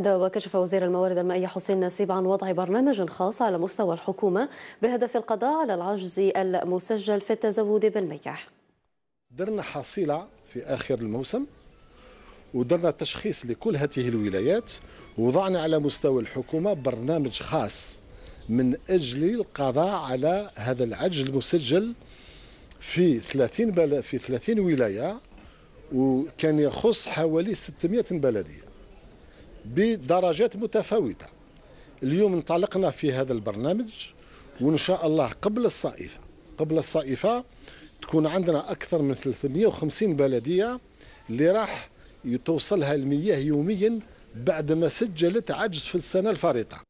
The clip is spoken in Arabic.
قد وكشف وزير الموارد المائية حسين نسيب عن وضع برنامج خاص على مستوى الحكومة بهدف القضاء على العجز المسجل في التزود بالمياه درنا حصيلة في آخر الموسم ودرنا تشخيص لكل هذه الولايات ووضعنا على مستوى الحكومة برنامج خاص من أجل القضاء على هذا العجز المسجل في 30 بل... في 30 ولايه وكان يخص حوالي 600 بلديه بدرجات متفاوتة اليوم انطلقنا في هذا البرنامج وإن شاء الله قبل الصائفة قبل الصائفة تكون عندنا أكثر من 350 بلدية اللي راح توصلها المياه يوميا بعد ما سجلت عجز في السنة الفارطة